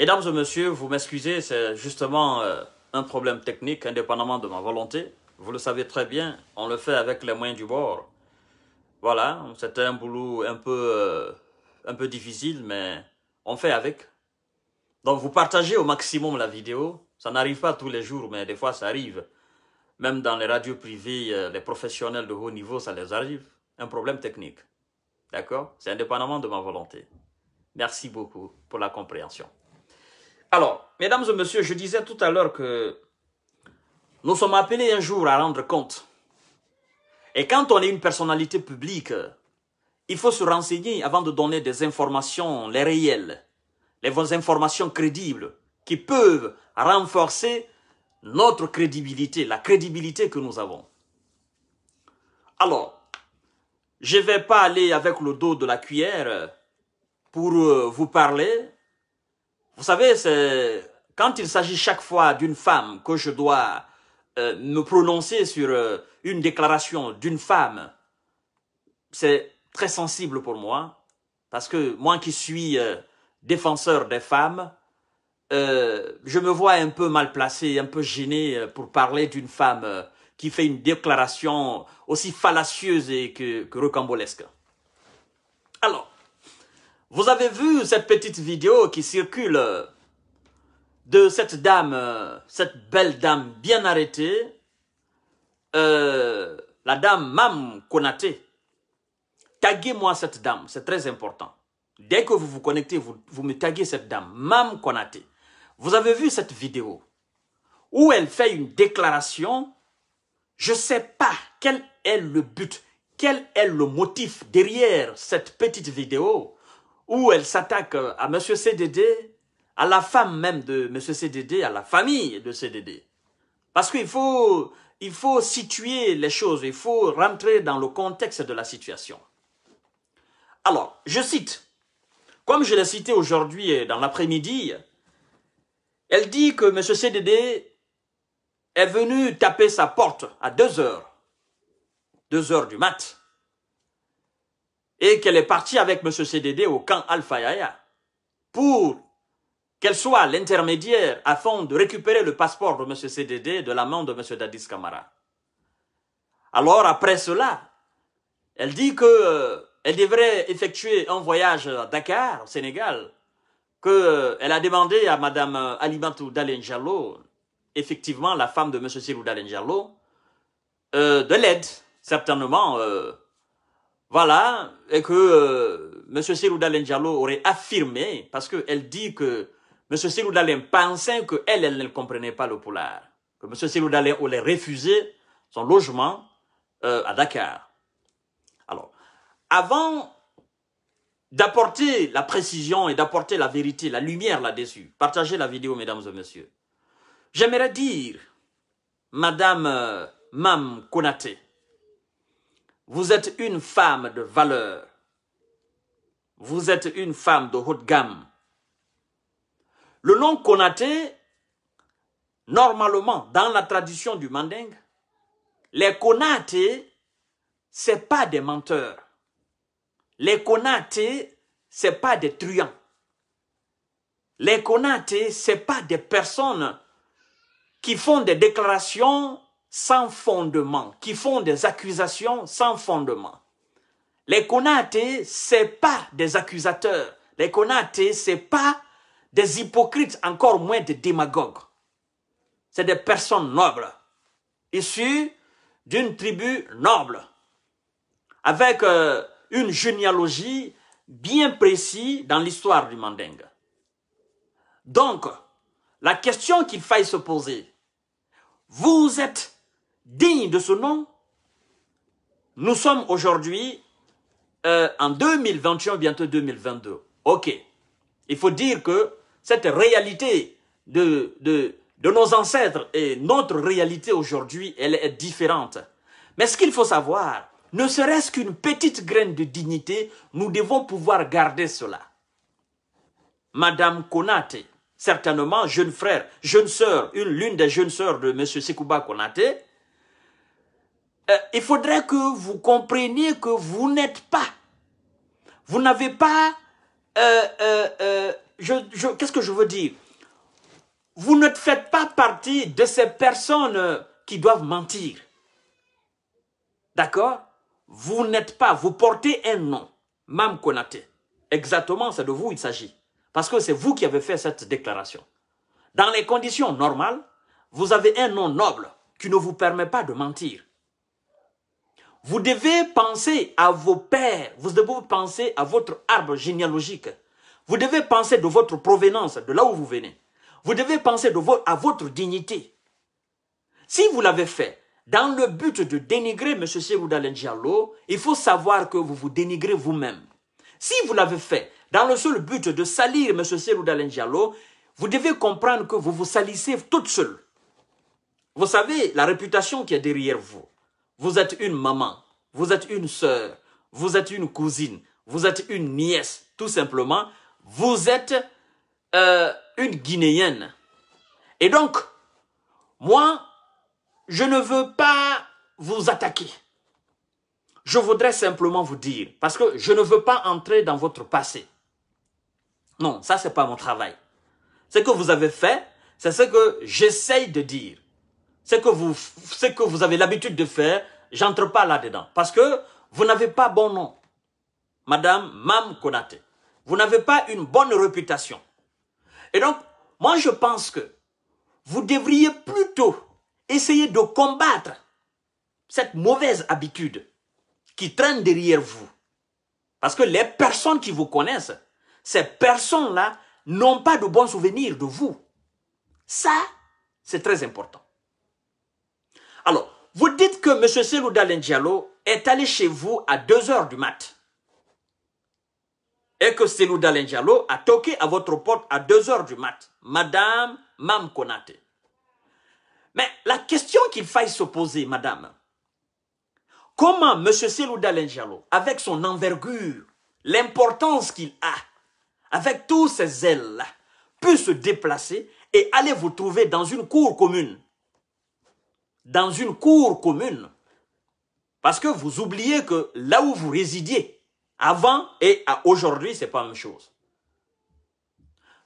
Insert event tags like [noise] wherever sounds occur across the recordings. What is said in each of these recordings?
Mesdames et messieurs, vous m'excusez, c'est justement euh, un problème technique indépendamment de ma volonté. Vous le savez très bien, on le fait avec les moyens du bord. Voilà, c'était un boulot un peu, euh, un peu difficile, mais on fait avec. Donc vous partagez au maximum la vidéo. Ça n'arrive pas tous les jours, mais des fois ça arrive. Même dans les radios privées, euh, les professionnels de haut niveau, ça les arrive. Un problème technique. D'accord C'est indépendamment de ma volonté. Merci beaucoup pour la compréhension. Alors, mesdames et messieurs, je disais tout à l'heure que nous sommes appelés un jour à rendre compte. Et quand on est une personnalité publique, il faut se renseigner avant de donner des informations, les réelles, les informations crédibles qui peuvent renforcer notre crédibilité, la crédibilité que nous avons. Alors, je ne vais pas aller avec le dos de la cuillère pour euh, vous parler vous savez, c'est quand il s'agit chaque fois d'une femme que je dois euh, me prononcer sur euh, une déclaration d'une femme, c'est très sensible pour moi, parce que moi qui suis euh, défenseur des femmes, je me vois un peu mal placé, un peu gêné pour parler d'une femme qui fait une déclaration aussi fallacieuse et que, que rocambolesque. Alors, vous avez vu cette petite vidéo qui circule euh, de cette dame, euh, cette belle dame bien arrêtée, euh, la dame Mam Konate. Taguez-moi cette dame, c'est très important. Dès que vous vous connectez, vous, me taguez cette dame, Mam Konate. Vous avez vu cette vidéo où elle fait une déclaration. Je ne sais pas quel est le but, quel est le motif derrière cette petite vidéo où elle s'attaque euh, à M. CDD, à la femme même de M. CDD, à la famille de CDD. Parce qu'il faut, il faut situer les choses, il faut rentrer dans le contexte de la situation. Alors, je cite, comme je l'ai cité aujourd'hui euh, dans l'après-midi, elle dit que M. CDD est venu taper sa porte à 2 heures, 2 heures du mat', et qu'elle est partie avec M. CDD au camp Al-Fayaya pour qu'elle soit l'intermédiaire afin de récupérer le passeport de M. CDD de la main de M. Dadis Kamara. Alors après cela, elle dit que euh, elle devrait effectuer un voyage à Dakar, au Sénégal, euh, elle a demandé à Mme euh, Alimantou Dalenjalo, effectivement la femme de M. Sirou Dalenjalo, de l'aide, certainement voilà, et que euh, M. Dalen Diallo aurait affirmé, parce qu'elle dit que M. Siroudalin pensait qu'elle, elle ne comprenait pas le polar, que M. Dalen aurait refusé son logement euh, à Dakar. Alors, avant d'apporter la précision et d'apporter la vérité, la lumière là-dessus, partagez la vidéo, mesdames et messieurs. J'aimerais dire, Madame euh, Mam Konaté, vous êtes une femme de valeur. Vous êtes une femme de haute gamme. Le nom Konaté, normalement, dans la tradition du mandingue, les Konaté, ce pas des menteurs. Les Konaté, ce pas des truands. Les Konaté, ce pas des personnes qui font des déclarations sans fondement, qui font des accusations sans fondement. Les Konaté, c'est pas des accusateurs. Les Konaté, c'est pas des hypocrites, encore moins des démagogues. C'est des personnes nobles, issues d'une tribu noble, avec euh, une généalogie bien précise dans l'histoire du Mandingue. Donc, la question qu'il faille se poser, vous êtes digne de ce nom, nous sommes aujourd'hui euh, en 2021, bientôt 2022. OK. Il faut dire que cette réalité de, nos ancêtres et notre réalité aujourd'hui, elle est différente. Mais ce qu'il faut savoir, ne serait-ce qu'une petite graine de dignité, nous devons pouvoir garder cela. Madame Konate, certainement jeune frère, jeune sœur, une l'une des jeunes sœurs de M. Sekouba Konate, euh, il faudrait que vous compreniez que vous n'êtes pas, vous n'avez pas, euh, euh, qu'est-ce que je veux dire Vous ne faites pas partie de ces personnes qui doivent mentir. D'accord Vous n'êtes pas, vous portez un nom, Mam Konate. Exactement, c'est de vous il s'agit. Parce que c'est vous qui avez fait cette déclaration. Dans les conditions normales, vous avez un nom noble qui ne vous permet pas de mentir vous devez penser à vos pères, vous devez penser à votre arbre généalogique. Vous devez penser de votre provenance, de là où vous venez. Vous devez penser de à votre dignité. Si vous l'avez fait, dans le but de dénigrer M. Segoudalen Diallo, il faut savoir que vous vous dénigrez vous-même. Si vous l'avez fait, dans le seul but de salir M. Segoudalen Diallo, vous devez comprendre que vous vous salissez toute seule. Vous savez la réputation qui est derrière vous vous êtes une maman, vous êtes une sœur, vous êtes une cousine, vous êtes une nièce, tout simplement, vous êtes euh, une Guinéenne. Et donc, moi, je ne veux pas vous attaquer. Je voudrais simplement vous dire, parce que je ne veux pas entrer dans votre passé. Non, ça, n'est pas mon travail. Ce que vous avez fait, c'est ce que j'essaye de dire ce que vous, que vous avez l'habitude de faire, j'entre pas là-dedans. Parce que vous n'avez pas bon nom. Madame Mam Konate. Vous n'avez pas une bonne réputation. Et donc, moi je pense que vous devriez plutôt essayer de combattre cette mauvaise habitude qui traîne derrière vous. Parce que les personnes qui vous connaissent, ces personnes-là n'ont pas de bons souvenirs de vous. Ça, c'est très important. Alors, vous dites que M. Selou Diallo est allé chez vous à 2 heures du mat. Et que Selou Diallo a toqué à votre porte à 2 heures du mat. Madame Mam Konate. Mais la question qu'il faille se poser, madame, comment M. Selou Diallo, avec son envergure, l'importance qu'il a, avec tous ses ailes, peut se déplacer et aller vous trouver dans une cour commune dans une cour commune. Parce que vous oubliez que là où vous résidiez, avant et à aujourd'hui, c'est pas la même chose.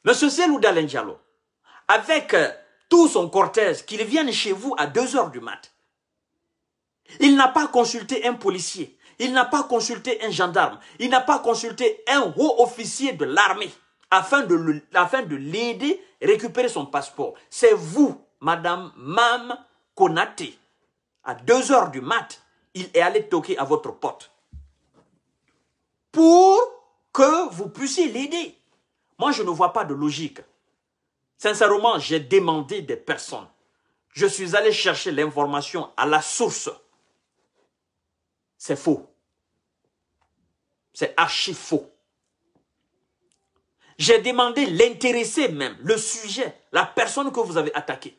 Monsieur Selou avec euh, tout son cortège, qu'il vienne chez vous à 2 heures du mat, il n'a pas consulté un policier, il n'a pas consulté un gendarme, il n'a pas consulté un haut officier de l'armée afin de l'aider à récupérer son passeport. C'est vous, Madame Mam Konate, à 2 heures du mat, il est allé toquer à votre porte pour que vous puissiez l'aider. Moi, je ne vois pas de logique. Sincèrement, j'ai demandé des personnes. Je suis allé chercher l'information à la source. C'est faux. C'est archi faux. J'ai demandé l'intéressé même, le sujet, la personne que vous avez attaquée.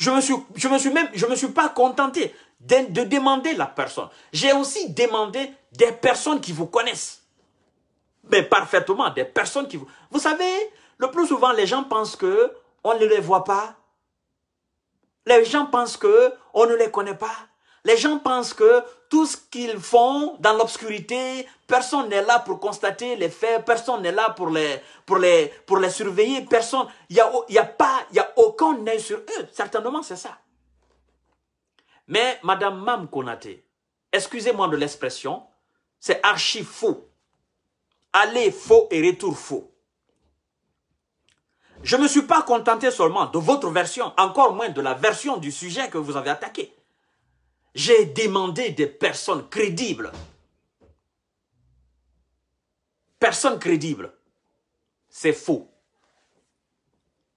Je me suis, je me suis même, je me suis pas contenté de, de demander la personne. J'ai aussi demandé des personnes qui vous connaissent. Mais parfaitement, des personnes qui vous... Vous savez, le plus souvent, les gens pensent que on ne les voit pas. Les gens pensent que on ne les connaît pas. Les gens pensent que tout ce qu'ils font dans l'obscurité, personne n'est là pour constater les faits, personne n'est là pour les, pour les, pour les surveiller, personne, il n'y a, y a pas, il a aucun œil sur eux. Certainement, c'est ça. Mais Madame Mam Konate, excusez-moi de l'expression, c'est archi faux. Aller faux et retour faux. Je ne me suis pas contenté seulement de votre version, encore moins de la version du sujet que vous avez attaqué. J'ai demandé des personnes crédibles. Personnes crédibles. C'est faux.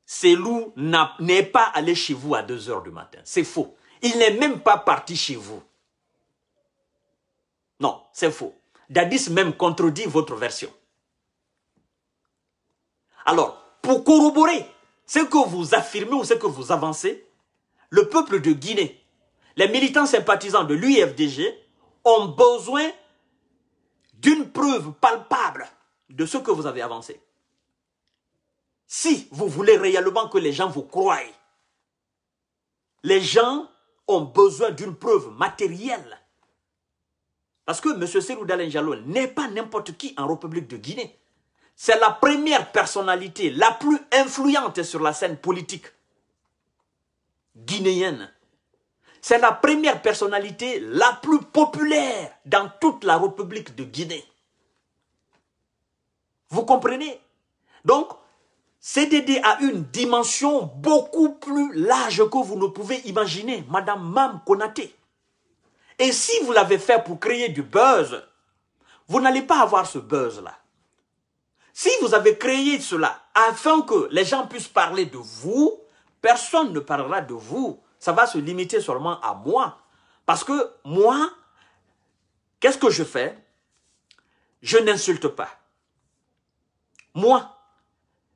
Ces loups n'est pas allé chez vous à 2 h du matin. C'est faux. Il n'est même pas parti chez vous. Non, c'est faux. Dadis même contredit votre version. Alors, pour corroborer ce que vous affirmez ou ce que vous avancez, le peuple de Guinée les militants sympathisants de l'UFDG ont besoin d'une preuve palpable de ce que vous avez avancé. Si vous voulez réellement que les gens vous croient, les gens ont besoin d'une preuve matérielle. Parce que M. Serou Dalenjalo n'est pas n'importe qui en République de Guinée. C'est la première personnalité la plus influente sur la scène politique guinéenne. C'est la première personnalité la plus populaire dans toute la République de Guinée. Vous comprenez Donc, CDD a une dimension beaucoup plus large que vous ne pouvez imaginer, Madame Mam Konaté. Et si vous l'avez fait pour créer du buzz, vous n'allez pas avoir ce buzz-là. Si vous avez créé cela afin que les gens puissent parler de vous, personne ne parlera de vous ça va se limiter seulement à moi. Parce que moi, qu'est-ce que je fais Je n'insulte pas. Moi,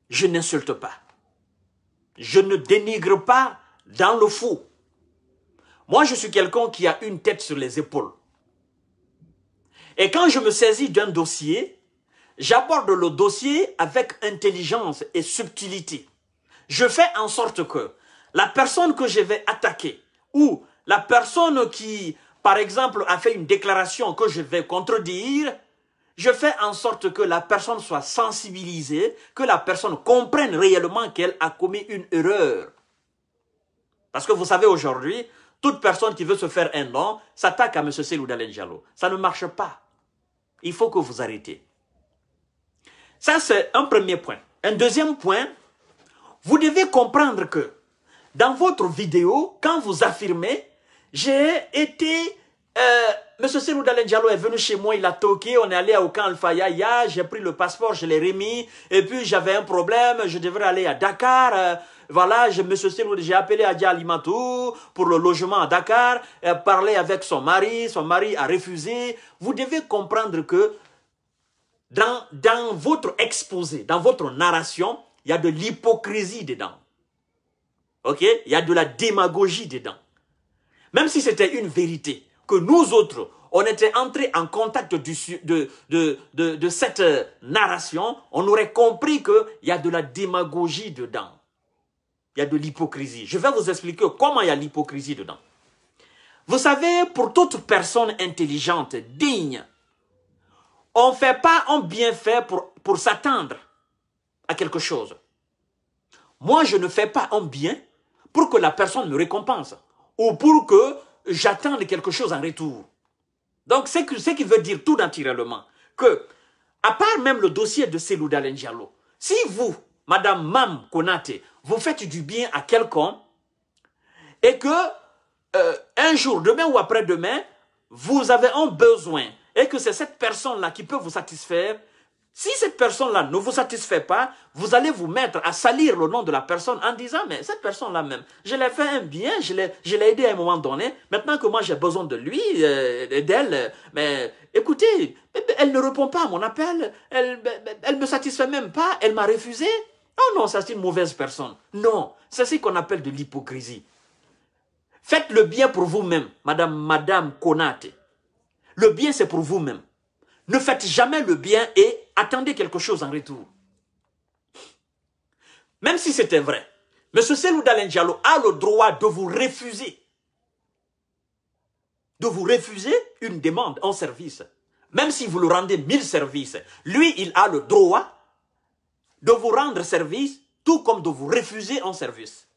je n'insulte pas. Je ne dénigre pas dans le faux. Moi, je suis quelqu'un qui a une tête sur les épaules. Et quand je me saisis d'un dossier, j'aborde le dossier avec intelligence et subtilité. Je fais en sorte que la personne que je vais attaquer ou la personne qui, par exemple, a fait une déclaration que je vais contredire, je fais en sorte que la personne soit sensibilisée, que la personne comprenne réellement qu'elle a commis une erreur. Parce que vous savez aujourd'hui, toute personne qui veut se faire un nom s'attaque à M. Selou Dalenjalo. Ça ne marche pas. Il faut que vous arrêtiez. Ça, c'est un premier point. Un deuxième point, vous devez comprendre que dans votre vidéo, quand vous affirmez, j'ai été... Euh, Monsieur Diallo est venu chez moi, il a toqué, on est allé au camp Alfayaya, j'ai pris le passeport, je l'ai remis, et puis j'avais un problème, je devrais aller à Dakar, euh, voilà, je, Monsieur j'ai appelé Adja Alimantou pour le logement à Dakar, parler avec son mari, son mari a refusé. Vous devez comprendre que dans, dans votre exposé, dans votre narration, il y a de l'hypocrisie dedans. Il y a de la démagogie dedans. Même si c'était une vérité, que nous autres, on était entrés en contact de, de, cette euh, narration, on aurait compris qu'il y a de la démagogie dedans. Il y a de l'hypocrisie. Je vais vous expliquer comment il y a l'hypocrisie dedans. Vous savez, pour toute personne intelligente, digne, on ne fait pas un bienfait pour, pour s'attendre à quelque chose. Moi, je ne fais pas un bien pour que la personne me récompense ou pour que j'attende quelque chose en retour. Donc, c'est ce qui veut dire tout naturellement que, à part même le dossier de Selou Diallo, si vous, Madame Mam Konate, vous faites du bien à quelqu'un et que euh, un jour, demain ou après-demain, vous avez un besoin et que c'est cette personne-là qui peut vous satisfaire, si cette personne-là ne vous satisfait pas, vous allez vous mettre à salir le nom de la personne en disant, mais cette personne-là même, je l'ai fait un bien, je l'ai, je aidé à un moment donné, maintenant que moi j'ai besoin de lui euh, et d'elle, mais écoutez, elle ne répond pas à mon appel, elle ne me satisfait même pas, elle m'a refusé. Oh non, c'est une mauvaise personne. Non, c'est ce qu'on appelle de l'hypocrisie. Faites le bien pour vous-même, madame, madame Konate. Le bien c'est pour vous-même. Ne faites jamais le bien et attendez quelque chose en retour. Même si c'était vrai, M. Selou a le droit de vous refuser. De vous refuser une demande en service. Même si vous le rendez mille services, lui, il a le droit de vous rendre service, tout comme de vous refuser en service.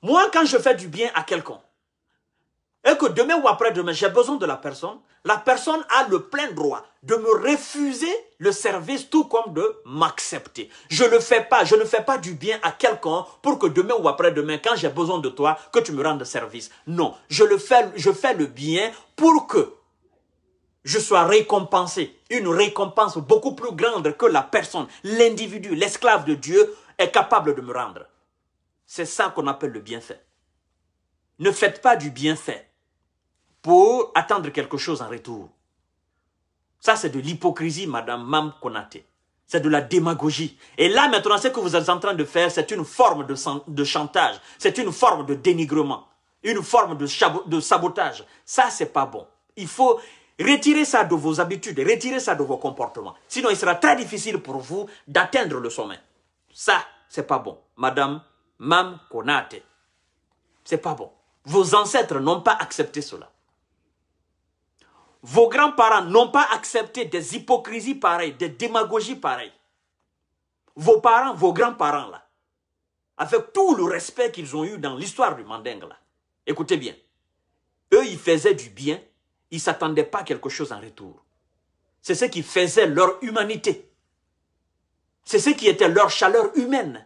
Moi, quand je fais du bien à quelqu'un, et que demain ou après-demain, j'ai besoin de la personne, la personne a le plein droit de me refuser le service tout comme de m'accepter. Je ne fais pas, je ne fais pas du bien à quelqu'un pour que demain ou après-demain, quand j'ai besoin de toi, que tu me rendes service. Non, je le fais, je fais le bien pour que je sois récompensé. Une récompense beaucoup plus grande que la personne, l'individu, l'esclave de Dieu est capable de me rendre. C'est ça qu'on appelle le bienfait. Ne faites pas du bienfait pour attendre quelque chose en retour. Ça, c'est de l'hypocrisie, Madame Mam Konate. C'est de la démagogie. Et là, maintenant, ce que vous êtes en train de faire, c'est une forme de, de chantage. C'est une forme de dénigrement. Une forme de, de sabotage. Ça, c'est pas bon. Il faut retirer ça de vos habitudes. Retirer ça de vos comportements. Sinon, il sera très difficile pour vous d'atteindre le sommet. Ça, c'est pas bon. Madame Mam Konate. C'est pas bon. Vos ancêtres n'ont pas accepté cela. Vos grands-parents n'ont pas accepté des hypocrisies pareilles, des démagogies pareilles. Vos parents, vos grands-parents là, avec tout le respect qu'ils ont eu dans l'histoire du Mandingue là, écoutez bien, eux ils faisaient du bien, ils ne s'attendaient pas à quelque chose en retour. C'est ce qui faisait leur humanité. C'est ce qui était leur chaleur humaine.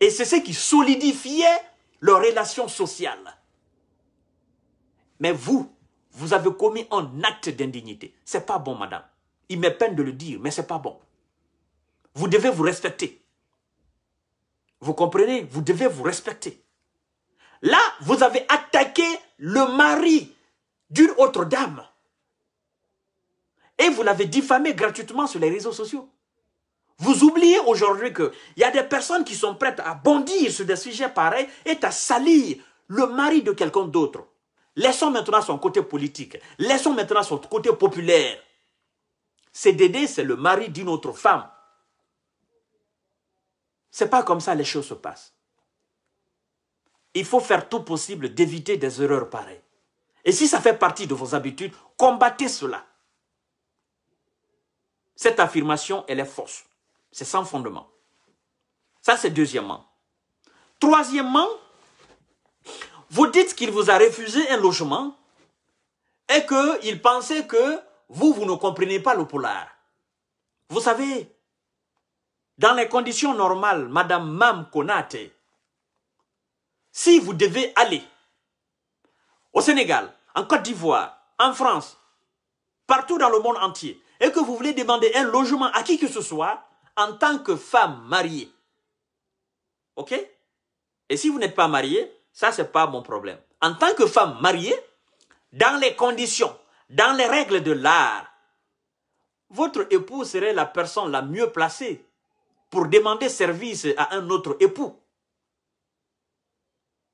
Et c'est ce qui solidifiait leurs relations sociales. Mais vous, vous avez commis un acte d'indignité. C'est pas bon, madame. Il m'est peine de le dire, mais c'est pas bon. Vous devez vous respecter. Vous comprenez Vous devez vous respecter. Là, vous avez attaqué le mari d'une autre dame. Et vous l'avez diffamé gratuitement sur les réseaux sociaux. Vous oubliez aujourd'hui qu'il y a des personnes qui sont prêtes à bondir sur des sujets pareils et à salir le mari de quelqu'un d'autre. Laissons maintenant son côté politique. Laissons maintenant son côté populaire. C'est Dédé, c'est le mari d'une autre femme. C'est pas comme ça les choses se passent. Il faut faire tout possible d'éviter des erreurs pareilles. Et si ça fait partie de vos habitudes, combattez cela. Cette affirmation, elle est fausse. C'est sans fondement. Ça, c'est deuxièmement. Troisièmement, vous dites qu'il vous a refusé un logement et qu'il pensait que vous, vous ne comprenez pas le polar. Vous savez, dans les conditions normales, Madame Mam Konate, si vous devez aller au Sénégal, en Côte d'Ivoire, en France, partout dans le monde entier, et que vous voulez demander un logement à qui que ce soit, en tant que femme mariée, ok Et si vous n'êtes pas mariée, ça, c'est pas mon problème. En tant que femme mariée, dans les conditions, dans les règles de l'art, votre époux serait la personne la mieux placée pour demander service à un autre époux.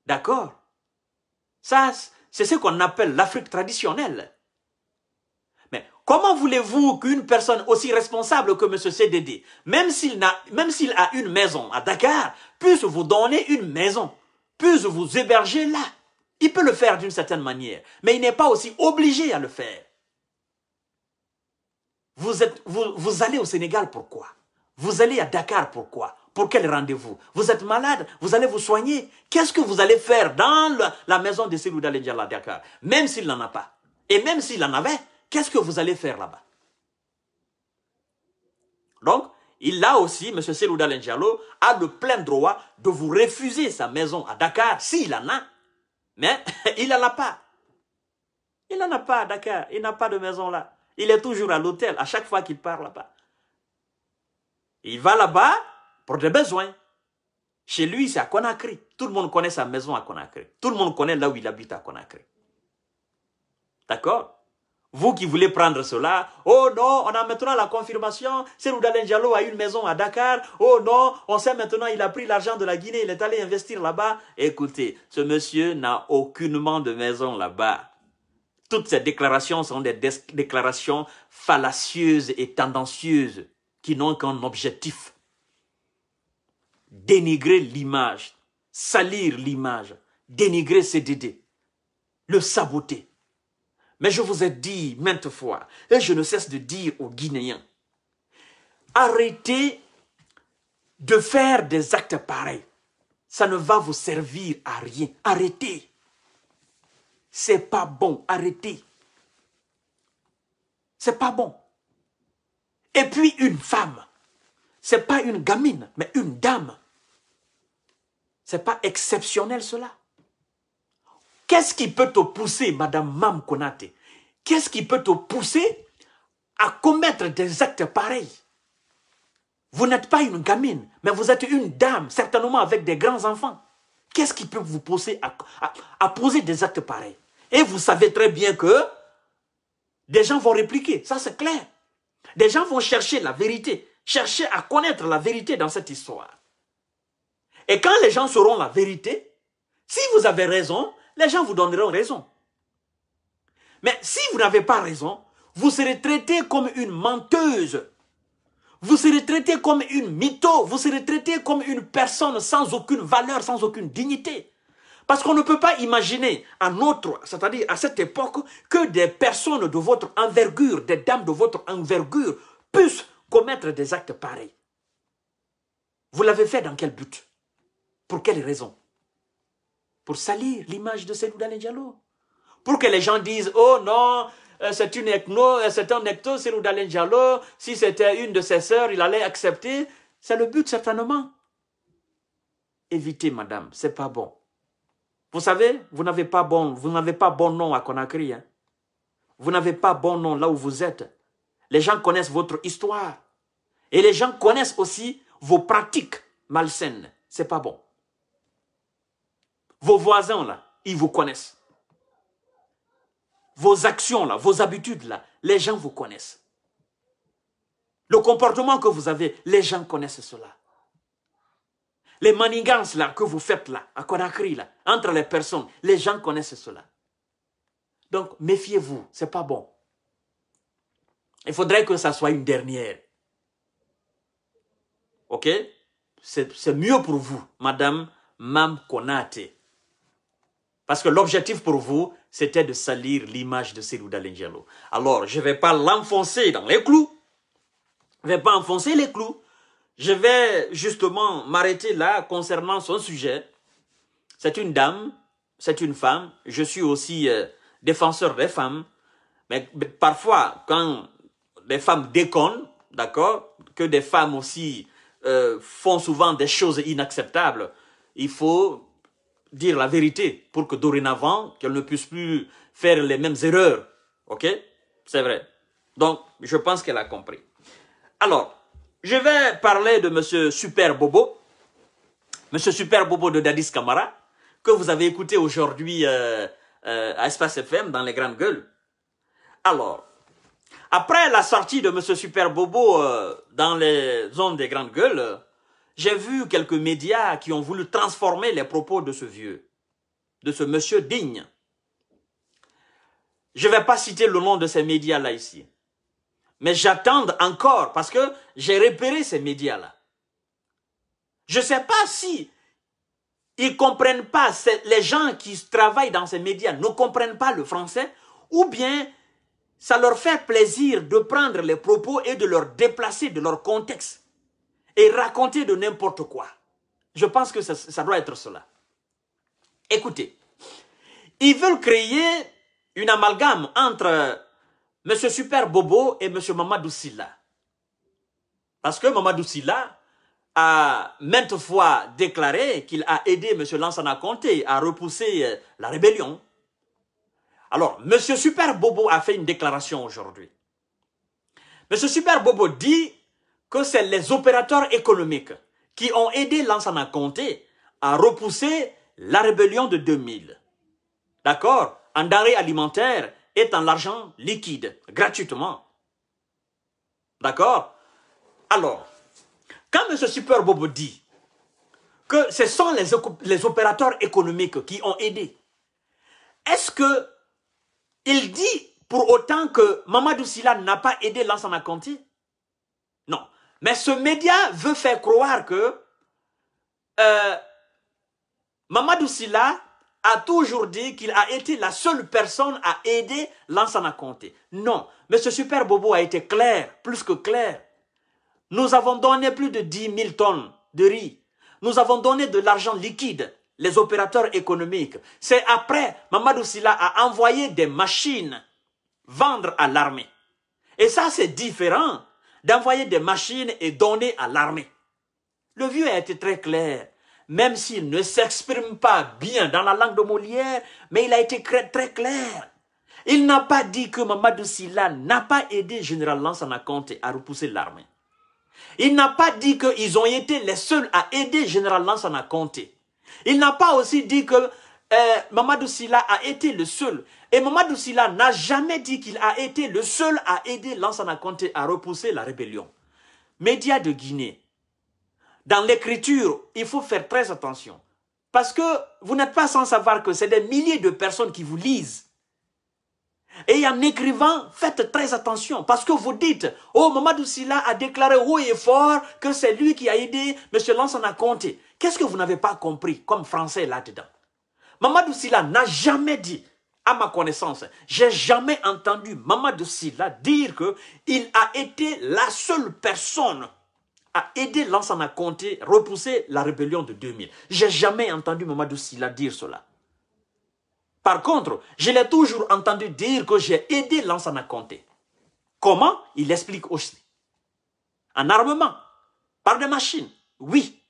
D'accord Ça, c'est ce qu'on appelle l'Afrique traditionnelle. Mais comment voulez-vous qu'une personne aussi responsable que M. Cédé même s'il a une maison à Dakar, puisse vous donner une maison puisse vous héberger là. Il peut le faire d'une certaine manière, mais il n'est pas aussi obligé à le faire. Vous, êtes, vous, allez au Sénégal pourquoi Vous allez à Dakar pourquoi Pour quel rendez-vous Vous êtes malade Vous allez vous soigner Qu'est-ce que vous allez faire dans la maison de Selouda Diallo à Dakar Même s'il n'en a pas. Et même s'il en avait, qu'est-ce que vous allez faire là-bas Donc, il a aussi, M. Selouda Lenjalo, a le plein droit de vous refuser sa maison à Dakar, s'il en a. Mais [laughs] il n'en a pas. Il n'en a pas à Dakar. Il n'a pas de maison là. Il est toujours à l'hôtel à chaque fois qu'il part là-bas. Il va là-bas pour des besoins. Chez lui, c'est à Conakry. Tout le monde connaît sa maison à Conakry. Tout le monde connaît là où il habite à Conakry. D'accord vous qui voulez prendre cela, oh non, on a maintenant la confirmation, c'est Diallo a une maison à Dakar, oh non, on sait maintenant, il a pris l'argent de la Guinée, il est allé investir là-bas. Écoutez, ce monsieur n'a aucunement de maison là-bas. Toutes ces déclarations sont des déclarations fallacieuses et tendancieuses qui n'ont qu'un objectif. Dénigrer l'image, salir l'image, dénigrer CDD, le saboter. Mais je vous ai dit maintes fois, et je ne cesse de dire aux Guinéens, arrêtez de faire des actes pareils. Ça ne va vous servir à rien. Arrêtez. C'est pas bon. Arrêtez. C'est pas bon. Et puis une femme, c'est pas une gamine, mais une dame. C'est pas exceptionnel cela. Qu'est-ce qui peut te pousser, Madame Mam Konate Qu'est-ce qui peut te pousser à commettre des actes pareils Vous n'êtes pas une gamine, mais vous êtes une dame, certainement avec des grands-enfants. Qu'est-ce qui peut vous pousser à, à poser des actes pareils Et vous savez très bien que des gens vont répliquer, ça c'est clair. Des gens vont chercher la vérité, chercher à connaître la vérité dans cette histoire. Et quand les gens sauront la vérité, si vous avez raison, les gens vous donneront raison. Mais si vous n'avez pas raison, vous serez traité comme une menteuse. Vous serez traité comme une mytho. Vous serez traité comme une personne sans aucune valeur, sans aucune dignité. Parce qu'on ne peut pas imaginer à notre, c'est-à-dire à cette époque, que des personnes de votre envergure, des dames de votre envergure, puissent commettre des actes pareils. Vous l'avez fait dans quel but Pour quelle raison pour salir l'image de Seloudane Diallo. Pour que les gens disent, oh non, euh, c'est une ethno, euh, c'est un ecto, Seloudane Diallo, si c'était une de ses sœurs, il allait accepter. C'est le but, certainement. Évitez, madame, c'est pas bon. Vous savez, vous n'avez pas bon, pas bon nom à Conakry. Hein. Vous n'avez pas bon nom là où vous êtes. Les gens connaissent votre histoire. Et les gens connaissent aussi vos pratiques malsaines. C'est pas bon. Vos voisins, là, ils vous connaissent. Vos actions, là, vos habitudes, là, les gens vous connaissent. Le comportement que vous avez, les gens connaissent cela. Les manigances, là, que vous faites, là, à Conakry, là, entre les personnes, les gens connaissent cela. Donc, méfiez-vous, c'est pas bon. Il faudrait que ça soit une dernière. OK C'est mieux pour vous, Madame Mam Konate. Parce que l'objectif pour vous, c'était de salir l'image de Cyril Dalengelo. Alors, je ne vais pas l'enfoncer dans les clous. Je ne vais pas enfoncer les clous. Je vais justement m'arrêter là concernant son sujet. C'est une dame, c'est une femme. Je suis aussi euh, défenseur des femmes. Mais, parfois, quand des femmes déconnent, d'accord, que des femmes aussi euh, font souvent des choses inacceptables, il faut dire la vérité pour que dorénavant, qu'elle ne puisse plus faire les mêmes erreurs. OK C'est vrai. Donc, je pense qu'elle a compris. Alors, je vais parler de Monsieur Super Bobo. Monsieur Super Bobo de Dadis Camara, que vous avez écouté aujourd'hui euh, euh, à Espace FM dans les grandes gueules. Alors, après la sortie de Monsieur Super Bobo euh, dans les zones des grandes gueules, j'ai vu quelques médias qui ont voulu transformer les propos de ce vieux, de ce monsieur digne. Je ne vais pas citer le nom de ces médias-là ici. Mais j'attends encore parce que j'ai repéré ces médias-là. Je ne sais pas si ils comprennent pas, les gens qui travaillent dans ces médias ne comprennent pas le français ou bien ça leur fait plaisir de prendre les propos et de leur déplacer de leur contexte et raconter de n'importe quoi. Je pense que ça, doit être cela. Écoutez, ils veulent créer une amalgame entre euh, M. Super Bobo et M. Mamadou Silla. Parce que Mamadou Silla a maintes fois déclaré qu'il a aidé M. Lansana Conté à repousser euh, la rébellion. Alors, M. Super Bobo a fait une déclaration aujourd'hui. M. Super Bobo dit que c'est les opérateurs économiques qui ont aidé Lansana compter à repousser la rébellion de 2000. D'accord En denrées alimentaire et en l'argent liquide, gratuitement. D'accord Alors, quand M. Super dit que ce sont les, opérateurs économiques qui ont aidé, est-ce que il dit pour autant que Mamadou Sila n'a pas aidé Lansana Conté mais ce média veut faire croire que euh, Mamadou Silla a toujours dit qu'il a été la seule personne à aider Lansana Conté. Non, mais ce super bobo a été clair, plus que clair. Nous avons donné plus de 10 000 tonnes de riz. Nous avons donné de l'argent liquide, les opérateurs économiques. C'est après, Mamadou Silla a envoyé des machines vendre à l'armée. Et ça, c'est différent d'envoyer des machines et donner à l'armée. Le vieux a été très clair, même s'il ne s'exprime pas bien dans la langue de Molière, mais il a été très clair. Il n'a pas dit que Mamadou Silla n'a pas aidé Général Lansana Conté à repousser l'armée. Il n'a pas dit qu'ils ont été les seuls à aider Général Lansana Conté. Il n'a pas aussi dit que euh, Mamadou Silla a été le seul. Et Mamadou Silla n'a jamais dit qu'il a été le seul à aider Lansana Conté à repousser la rébellion. Média de Guinée. Dans l'écriture, il faut faire très attention. Parce que vous n'êtes pas sans savoir que c'est des milliers de personnes qui vous lisent. Et en écrivant, faites très attention. Parce que vous dites, oh, Mamadou Silla a déclaré haut et fort que c'est lui qui a aidé M. Lansana Conté. Qu'est-ce que vous n'avez pas compris comme français là-dedans Mamadou Silla n'a jamais dit, à ma connaissance, j'ai jamais entendu Mamadou Silla dire qu'il a été la seule personne à aider Lansana Conté repousser la rébellion de 2000. J'ai jamais entendu Mamadou Silla dire cela. Par contre, je l'ai toujours entendu dire que j'ai aidé Lansana Conté. Comment Il explique aussi. En armement, par des machines, oui.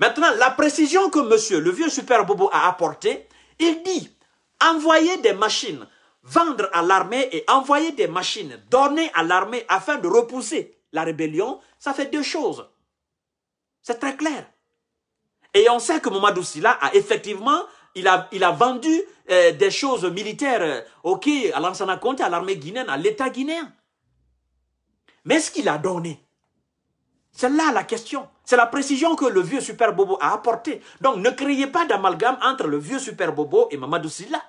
Maintenant, la précision que monsieur, le vieux super bobo, a apportée, il dit envoyer des machines, vendre à l'armée et envoyer des machines, donner à l'armée afin de repousser la rébellion, ça fait deux choses. C'est très clair. Et on sait que Mamadou Silla a effectivement, il a, il a vendu euh, des choses militaires, euh, alors à à l'armée guinéenne, à l'État guinéen. Mais ce qu'il a donné, c'est là la question. C'est la précision que le vieux super bobo a apportée. Donc ne créez pas d'amalgame entre le vieux super bobo et Mamadou Silla.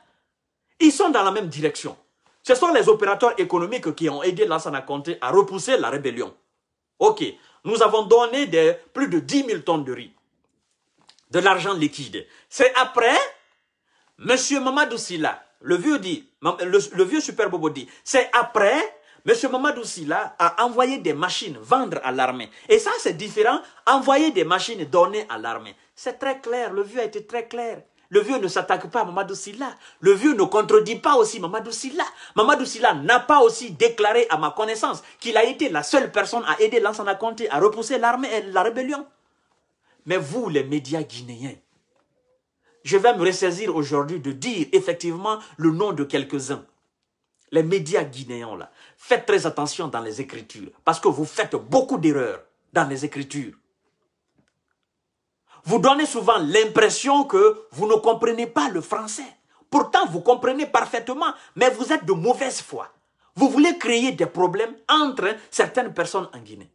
Ils sont dans la même direction. Ce sont les opérateurs économiques qui ont aidé Lassana Conté à repousser la rébellion. Ok, nous avons donné des, plus de 10 000 tonnes de riz, de l'argent liquide. C'est après, M. Mamadou Silla, le vieux, dit, le vieux super bobo dit, c'est après M. Mamadou Silla a envoyé des machines vendre à l'armée. Et ça, c'est différent. Envoyer des machines donner à l'armée. C'est très clair. Le vieux a été très clair. Le vieux ne s'attaque pas à Mamadou Silla. Le vieux ne contredit pas aussi Mamadou Silla. Mamadou Silla n'a pas aussi déclaré à ma connaissance qu'il a été la seule personne à aider Lansana Conté à repousser l'armée et la rébellion. Mais vous, les médias guinéens, je vais me ressaisir aujourd'hui de dire effectivement le nom de quelques-uns les médias guinéens là, faites très attention dans les écritures, parce que vous faites beaucoup d'erreurs dans les écritures. Vous donnez souvent l'impression que vous ne comprenez pas le français. Pourtant, vous comprenez parfaitement, mais vous êtes de mauvaise foi. Vous voulez créer des problèmes entre certaines personnes en Guinée.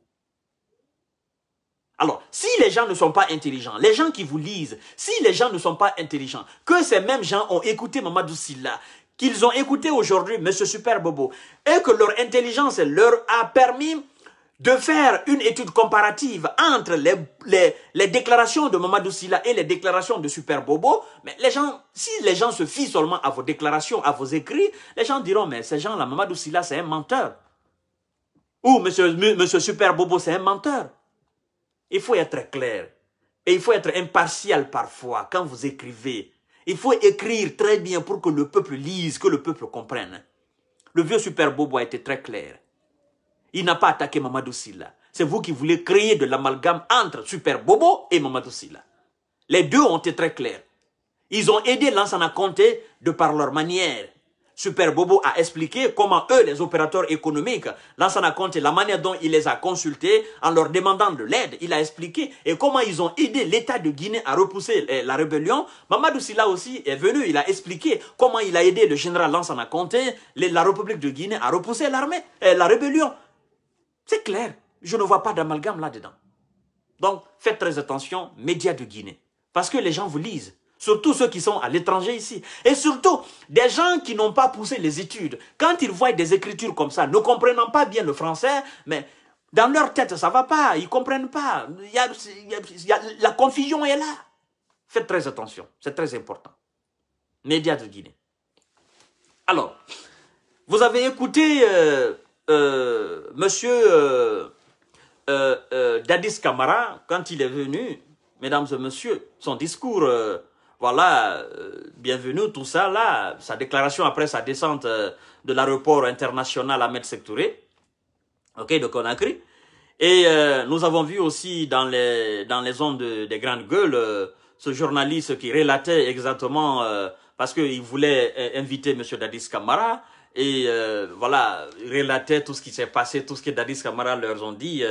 Alors, si les gens ne sont pas intelligents, les gens qui vous lisent, si les gens ne sont pas intelligents, que ces mêmes gens ont écouté Mamadou Silla, qu'ils ont écouté aujourd'hui, M. Super Bobo, et que leur intelligence leur a permis de faire une étude comparative entre les, les, déclarations de Mamadou Silla et les déclarations de Super Bobo, mais les gens, si les gens se fient seulement à vos déclarations, à vos écrits, les gens diront, mais ces gens-là, Mamadou Silla, c'est un menteur. Ou monsieur, monsieur Super Bobo, c'est un menteur. Il faut être clair. Et il faut être impartial parfois quand vous écrivez. Il faut écrire très bien pour que le peuple lise, que le peuple comprenne. Le vieux Super Bobo a été très clair. Il n'a pas attaqué Mamadou Silla. C'est vous qui voulez créer de l'amalgame entre Super Bobo et Mamadou Silla. Les deux ont été très clairs. Ils ont aidé à compter de par leur manière Super Bobo a expliqué comment eux, les opérateurs économiques, Lansana Conté, la manière dont il les a consultés en leur demandant de l'aide, il a expliqué et comment ils ont aidé l'État de Guinée à repousser eh, la rébellion. Mamadou Silla aussi est venu, il a expliqué comment il a aidé le général Lansana Conte, la République de Guinée, à repousser l'armée, eh, la rébellion. C'est clair, je ne vois pas d'amalgame là-dedans. Donc, faites très attention, médias de Guinée, parce que les gens vous lisent. Surtout ceux qui sont à l'étranger ici. Et surtout, des gens qui n'ont pas poussé les études. Quand ils voient des écritures comme ça, ne comprenant pas bien le français, mais dans leur tête, ça ne va pas. Ils ne comprennent pas. la confusion est là. Faites très attention. C'est très important. Médias de Guinée. Alors, vous avez écouté M. Euh, euh, monsieur euh, Dadis Camara quand il est venu, mesdames et messieurs, son discours voilà, euh, bienvenue, tout ça, là, sa déclaration après sa descente euh, de l'aéroport international Ahmed sectouré ok, de Conakry. Et euh, nous avons vu aussi dans les, dans les zones de, des grandes gueules, ce journaliste qui relatait exactement, parce qu'il voulait inviter Monsieur Dadis Kamara, et voilà, il relatait tout ce qui s'est passé, tout ce que Dadis Kamara leur ont dit.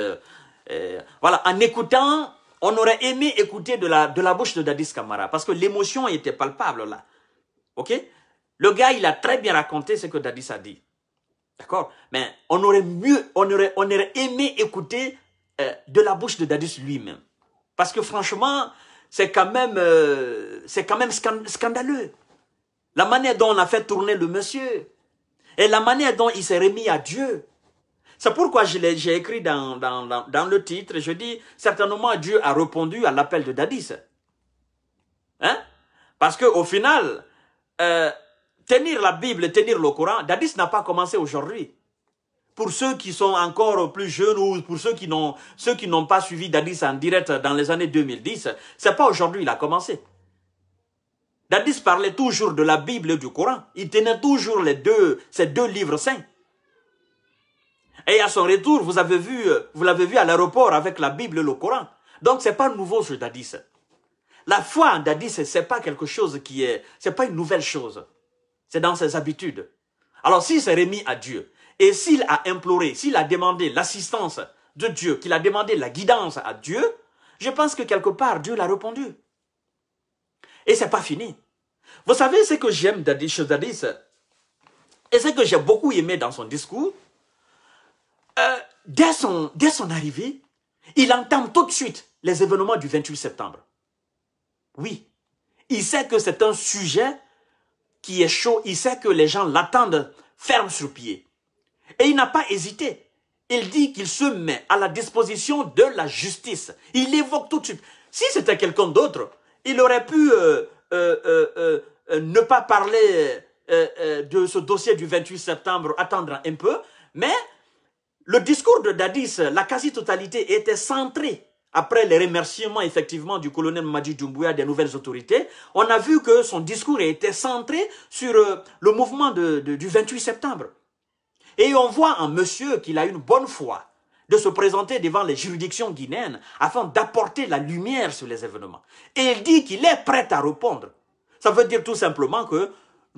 voilà, en écoutant on aurait aimé écouter de la, de la bouche de Dadis Kamara, parce que l'émotion était palpable là. OK Le gars, il a très bien raconté ce que Dadis a dit. D'accord Mais on aurait mieux, on aurait, on aurait aimé écouter euh, de la bouche de Dadis lui-même. Parce que franchement, c'est quand même, euh, c'est quand même scandaleux. La manière dont on a fait tourner le monsieur et la manière dont il s'est remis à Dieu. C'est pourquoi j'ai écrit dans, dans, dans, le titre, je dis, certainement Dieu a répondu à l'appel de Dadis. Hein? Parce qu'au final, euh, tenir la Bible, tenir le Coran, Dadis n'a pas commencé aujourd'hui. Pour ceux qui sont encore plus jeunes ou pour ceux qui n'ont ceux qui n'ont pas suivi Dadis en direct dans les années 2010, c'est pas aujourd'hui qu'il a commencé. Dadis parlait toujours de la Bible et du Coran. Il tenait toujours les deux, ces deux livres saints. Et à son retour, vous avez vu, euh, vous l'avez vu à l'aéroport avec la Bible et le Coran. Donc c'est pas nouveau ce dadis. La foi en dadis, c'est pas quelque chose qui est, c'est pas une nouvelle chose. C'est dans ses habitudes. Alors s'il s'est remis à Dieu et s'il a imploré, s'il a demandé l'assistance de Dieu, qu'il a demandé la guidance à Dieu, je pense que quelque part Dieu l'a répondu. Et c'est pas fini. Vous savez ce que j'aime chez Dadis et ce que j'ai beaucoup aimé dans son discours, euh, dès, son, arrivée, il entend tout de suite les événements du 28 septembre. Oui, il sait que c'est un sujet qui est chaud, il sait que les gens l'attendent ferme sur pied. Et il n'a pas hésité. Il dit qu'il se met à la disposition de la justice. Il évoque tout de suite. Si c'était quelqu'un d'autre, il aurait pu euh, euh, ne pas parler de ce dossier du 28 septembre, attendre un peu, mais le discours de Dadis, la quasi-totalité, était centré après les remerciements effectivement du colonel Madi Doumbouya des nouvelles autorités, on a vu que son discours était centré sur euh, le mouvement du 28 septembre. Et on voit un monsieur qu'il a une bonne foi de se présenter devant les juridictions guinéennes afin d'apporter la lumière sur les événements. Et il dit qu'il est prêt à répondre. Ça veut dire tout simplement que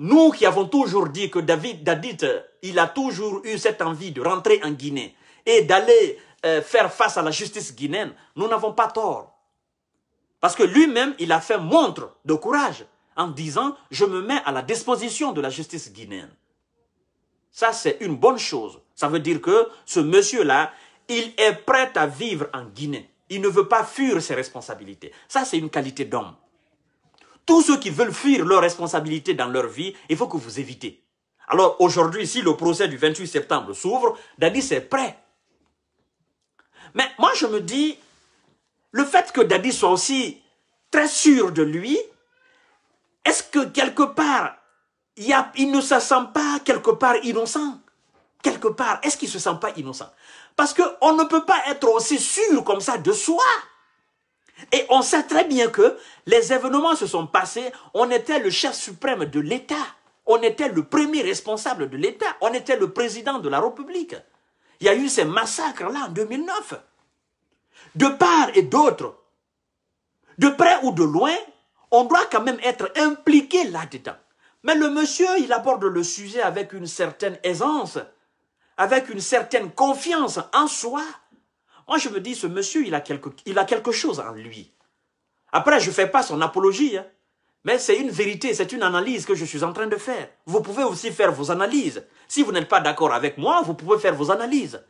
nous qui avons toujours dit que David, Dadit, il a toujours eu cette envie de rentrer en Guinée et d'aller euh, faire face à la justice guinéenne, nous n'avons pas tort. Parce que lui-même, il a fait montre de courage en disant « je me mets à la disposition de la justice guinéenne ». Ça, c'est une bonne chose. Ça veut dire que ce monsieur-là, il est prêt à vivre en Guinée. Il ne veut pas fuir ses responsabilités. Ça, c'est une qualité d'homme. Tous ceux qui veulent fuir leurs responsabilités dans leur vie, il faut que vous évitez. Alors aujourd'hui, si le procès du 28 septembre s'ouvre, Dadi c'est prêt. Mais moi, je me dis, le fait que Dadi soit aussi très sûr de lui, est-ce que quelque part, il, il ne se sent pas quelque part innocent Quelque part, est-ce qu'il ne se sent pas innocent Parce qu'on ne peut pas être aussi sûr comme ça de soi. Et on sait très bien que les événements se sont passés. On était le chef suprême de l'État. On était le premier responsable de l'État. On était le président de la République. Il y a eu ces massacres-là en 2009. De part et d'autre, de près ou de loin, on doit quand même être impliqué là-dedans. Mais le monsieur, il aborde le sujet avec une certaine aisance, avec une certaine confiance en soi. Moi, oh, je me dis, ce monsieur, il a quelque, il a quelque chose en lui. Après, je ne fais pas son apologie, hein. mais c'est une vérité, c'est une analyse que je suis en train de faire. Vous pouvez aussi faire vos analyses. Si vous n'êtes pas d'accord avec moi, vous pouvez faire vos analyses.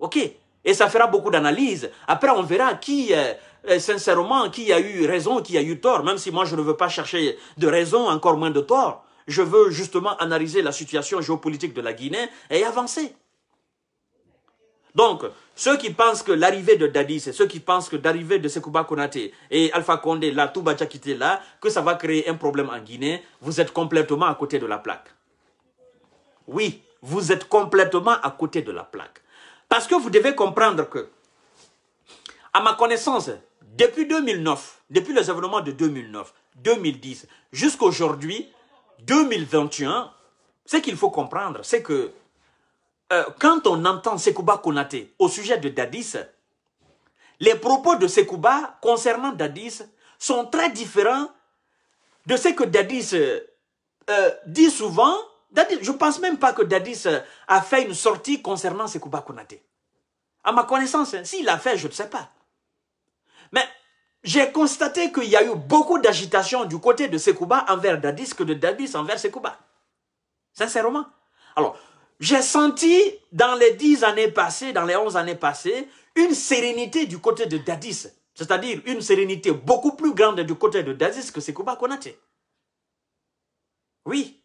OK Et ça fera beaucoup d'analyses. Après, on verra qui, euh, euh, sincèrement, qui a eu raison, qui a eu tort, même si moi, je ne veux pas chercher de raison, encore moins de tort. Je veux justement analyser la situation géopolitique de la Guinée et avancer. Donc, ceux qui pensent que l'arrivée de Dadis ceux qui pensent que l'arrivée de Sekouba Konate et Alpha Condé, là, Touba Tchakité, là, que ça va créer un problème en Guinée, vous êtes complètement à côté de la plaque. Oui, vous êtes complètement à côté de la plaque. Parce que vous devez comprendre que, à ma connaissance, depuis 2009, depuis les événements de 2009, 2010, jusqu'aujourd'hui, 2021, ce qu'il faut comprendre, c'est que euh, quand on entend Sekouba Konate au sujet de Dadis, les propos de Sekouba concernant Dadis sont très différents de ce que Dadis euh, euh, dit souvent. je ne pense même pas que Dadis a fait une sortie concernant Sekouba Konaté. À ma connaissance, hein, s'il l'a fait, je ne sais pas. Mais j'ai constaté qu'il y a eu beaucoup d'agitation du côté de Sekouba envers Dadis que de Dadis envers Sekouba. Sincèrement. Alors, j'ai senti dans les dix années passées, dans les 11 années passées, une sérénité du côté de Dadis. C'est-à-dire une sérénité beaucoup plus grande du côté de Dadis que Sekouba Konate. Oui.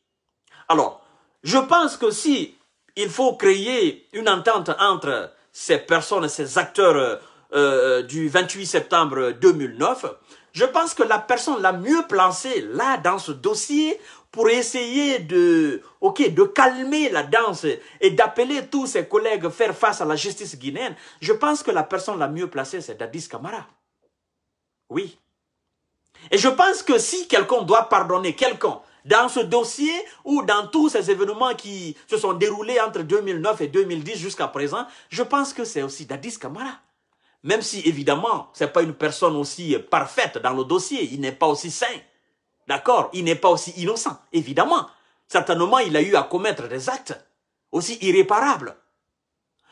Alors, je pense que si il faut créer une entente entre ces personnes, ces acteurs euh, euh, du 28 septembre 2009, je pense que la personne la mieux placée là dans ce dossier pour essayer de, ok, de calmer la danse et d'appeler tous ses collègues faire face à la justice guinéenne, je pense que la personne la mieux placée, c'est Dadis Kamara. Oui. Et je pense que si quelqu'un doit pardonner quelqu'un dans ce dossier ou dans tous ces événements qui se sont déroulés entre 2009 et 2010 jusqu'à présent, je pense que c'est aussi Dadis Kamara. Même si, évidemment, c'est pas une personne aussi euh, parfaite dans le dossier, il n'est pas aussi sain. D'accord Il n'est pas aussi innocent, évidemment. Certainement, il a eu à commettre des actes aussi irréparables.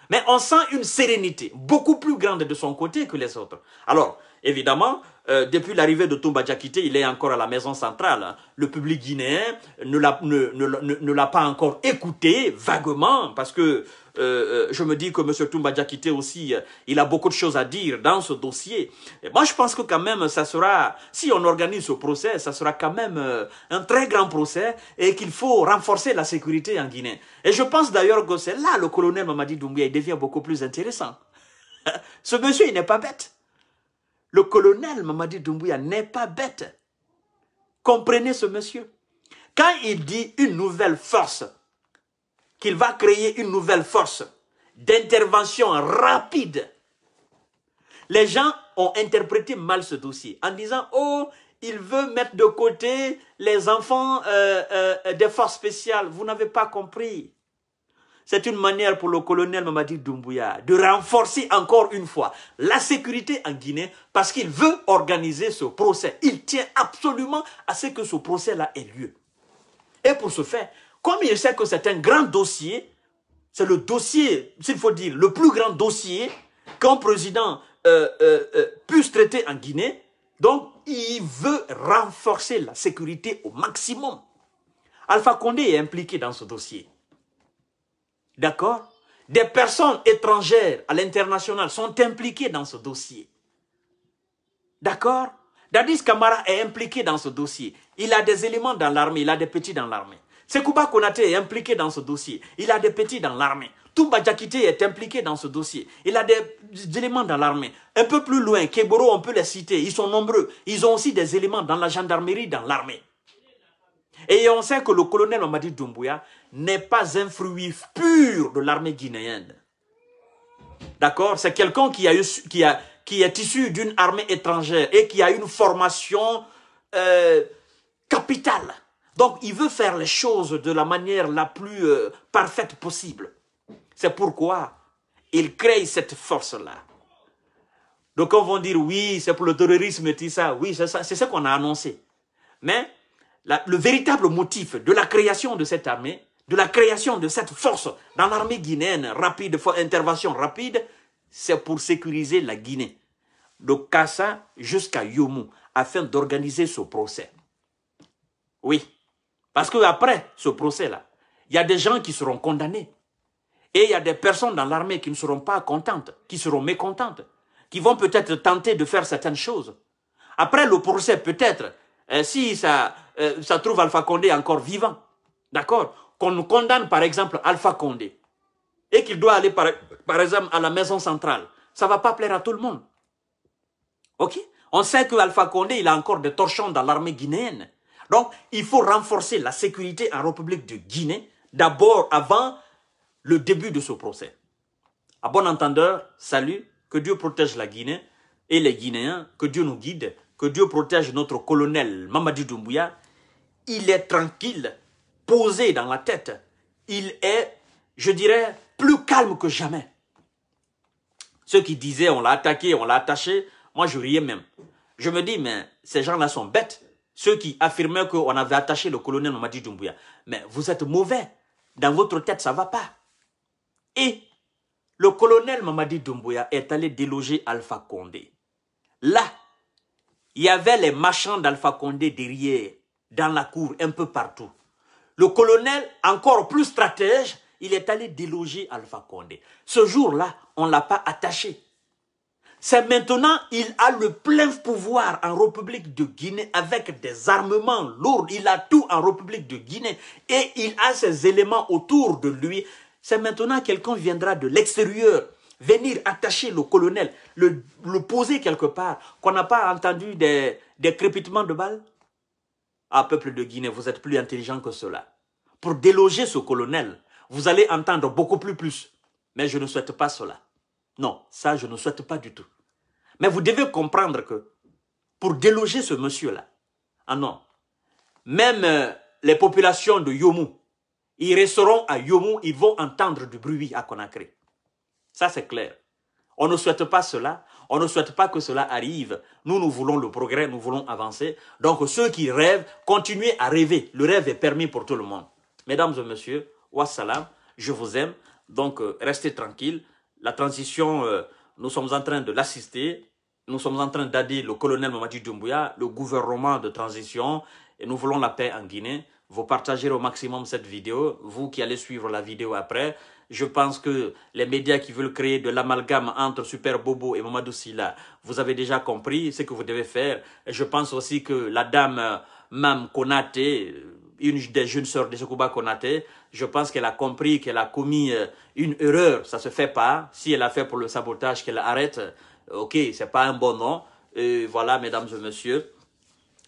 Mais on sent une sérénité beaucoup plus grande de son côté que les autres. Alors, évidemment, euh, depuis l'arrivée de Tomba Djakité, il est encore à la maison centrale. Hein. Le public guinéen ne l'a pas encore écouté vaguement parce que euh, euh, je me dis que M. Toumba Diakité aussi, euh, il a beaucoup de choses à dire dans ce dossier. Et moi, je pense que quand même, ça sera, si on organise ce procès, ça sera quand même un très grand procès et qu'il faut renforcer la sécurité en Guinée. Et je pense d'ailleurs que c'est là le colonel Mamadi Doumbouya, il devient beaucoup plus intéressant. [laughs] ce monsieur, il n'est pas bête. Le colonel Mamadi Doumbouya n'est pas bête. Comprenez ce monsieur. Quand il dit une nouvelle force qu'il va créer une nouvelle force d'intervention rapide. Les gens ont interprété mal ce dossier en disant « Oh, il veut mettre de côté les enfants euh, euh, des forces spéciales. Vous n'avez pas compris. » C'est une manière pour le colonel Mamadi Doumbouya de renforcer encore une fois la sécurité en Guinée parce qu'il veut organiser ce procès. Il tient absolument à ce que ce procès-là ait lieu. Et pour ce faire, comme il sait que c'est un grand dossier, c'est le dossier, s'il faut dire, le plus grand dossier qu'un président euh, euh, euh, puisse traiter en Guinée, donc il veut renforcer la sécurité au maximum. Alpha Condé est impliqué dans ce dossier. D'accord Des personnes étrangères à l'international sont impliquées dans ce dossier. D'accord Dadis Kamara est impliqué dans ce dossier. Il a des éléments dans l'armée, il a des petits dans l'armée. Sekouba Konate est impliqué dans ce dossier. Il a des petits dans l'armée. Touba Djakite est impliqué dans ce dossier. Il a des éléments dans l'armée. Un peu plus loin, Keboro, on peut les citer. Ils sont nombreux. Ils ont aussi des éléments dans la gendarmerie, dans l'armée. Et on sait que le colonel Mamadi Doumbouya n'est pas un fruit pur de l'armée guinéenne. D'accord C'est quelqu'un qui, a eu, qui, a, qui est issu d'une armée étrangère et qui a une formation euh, capitale donc il veut faire les choses de la manière la plus euh, parfaite possible. C'est pourquoi il crée cette force-là. Donc on va dire, oui, c'est pour le terrorisme et tout ça. Oui, c'est ça, c'est ce qu'on a annoncé. Mais le véritable motif de la création de cette armée, de la création de cette force dans l'armée guinéenne, rapide, intervention rapide, c'est pour sécuriser la Guinée, de Kassa jusqu'à Yomou, afin d'organiser ce procès. Oui, parce qu'après ce procès-là, il y a des gens qui seront condamnés. Et il y a des personnes dans l'armée qui ne seront pas contentes, qui seront mécontentes, qui vont peut-être tenter de faire certaines choses. Après le procès, peut-être, euh, si ça, euh, ça trouve Alpha Condé encore vivant, d'accord Qu'on nous condamne par exemple Alpha Condé et qu'il doit aller par, par exemple à la maison centrale, ça va pas plaire à tout le monde. Ok On sait que Alpha Condé, il a encore des torchons dans l'armée guinéenne. Donc, il faut renforcer la sécurité en République de Guinée, d'abord avant le début de ce procès. À bon entendeur, salut, que Dieu protège la Guinée et les Guinéens, que Dieu nous guide, que Dieu protège notre colonel Mamadou Doumbouya. Il est tranquille, posé dans la tête. Il est, je dirais, plus calme que jamais. Ceux qui disaient on l'a attaqué, on l'a attaché, moi je riais même. Je me dis, mais ces gens-là sont bêtes. Ceux qui affirmaient qu'on avait attaché le colonel Mamadi Doumbouya. Mais vous êtes mauvais. Dans votre tête, ça ne va pas. Et le colonel Mamadi Doumbouya est allé déloger Alpha Condé. Là, il y avait les marchands d'Alpha Condé derrière, dans la cour, un peu partout. Le colonel, encore plus stratège, il est allé déloger Alpha Condé. Ce jour-là, on ne l'a pas attaché c'est maintenant il a le plein pouvoir en République de Guinée avec des armements lourds. Il a tout en République de Guinée et il a ses éléments autour de lui. C'est maintenant quelqu'un viendra de l'extérieur venir attacher le colonel, le, poser quelque part, qu'on n'a pas entendu des, des crépitements de balles. Ah, peuple de Guinée, vous êtes plus intelligent que cela. Pour déloger ce colonel, vous allez entendre beaucoup plus plus. Mais je ne souhaite pas cela. Non, ça, je ne souhaite pas du tout. Mais vous devez comprendre que pour déloger ce monsieur-là, ah non, même euh, les populations de Yomou, ils resteront à Yomou, ils vont entendre du bruit à Conakry. Ça, c'est clair. On ne souhaite pas cela. On ne souhaite pas que cela arrive. Nous, nous voulons le progrès, nous voulons avancer. Donc, ceux qui rêvent, continuez à rêver. Le rêve est permis pour tout le monde. Mesdames et messieurs, wassalam, je vous aime. Donc, euh, restez tranquilles. La transition, euh, nous sommes en train de l'assister. Nous sommes en train d'aider le colonel Mamadou Doumbouya, le gouvernement de transition, et nous voulons la paix en Guinée. Vous partagez au maximum cette vidéo, vous qui allez suivre la vidéo après. Je pense que les médias qui veulent créer de l'amalgame entre Super Bobo et Mamadou Silla, vous avez déjà compris ce que vous devez faire. Et je pense aussi que la dame euh, Mam Konate, une des jeunes sœurs de Sekouba Konate, je pense qu'elle a compris qu'elle a commis euh, une erreur. Ça se fait pas. Si elle a fait pour le sabotage, qu'elle arrête. Euh, ok, c'est pas un bon nom. Et voilà, mesdames et messieurs.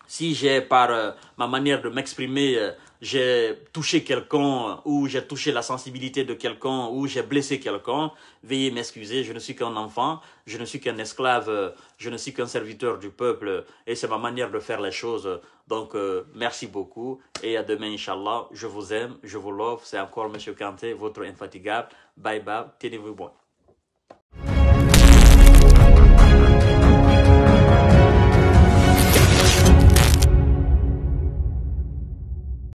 Si j'ai par euh, ma manière de m'exprimer j'ai touché quelqu'un ou j'ai touché la sensibilité de quelqu'un ou j'ai blessé quelqu'un, veuillez m'excuser, je ne suis qu'un enfant, je ne suis qu'un esclave, je ne suis qu'un serviteur du peuple et c'est ma manière de faire les choses. Donc euh, merci beaucoup et à demain Inch'Allah, je vous aime, je vous love, c'est encore M. Kanté, votre infatigable, bye bye, tenez-vous bon.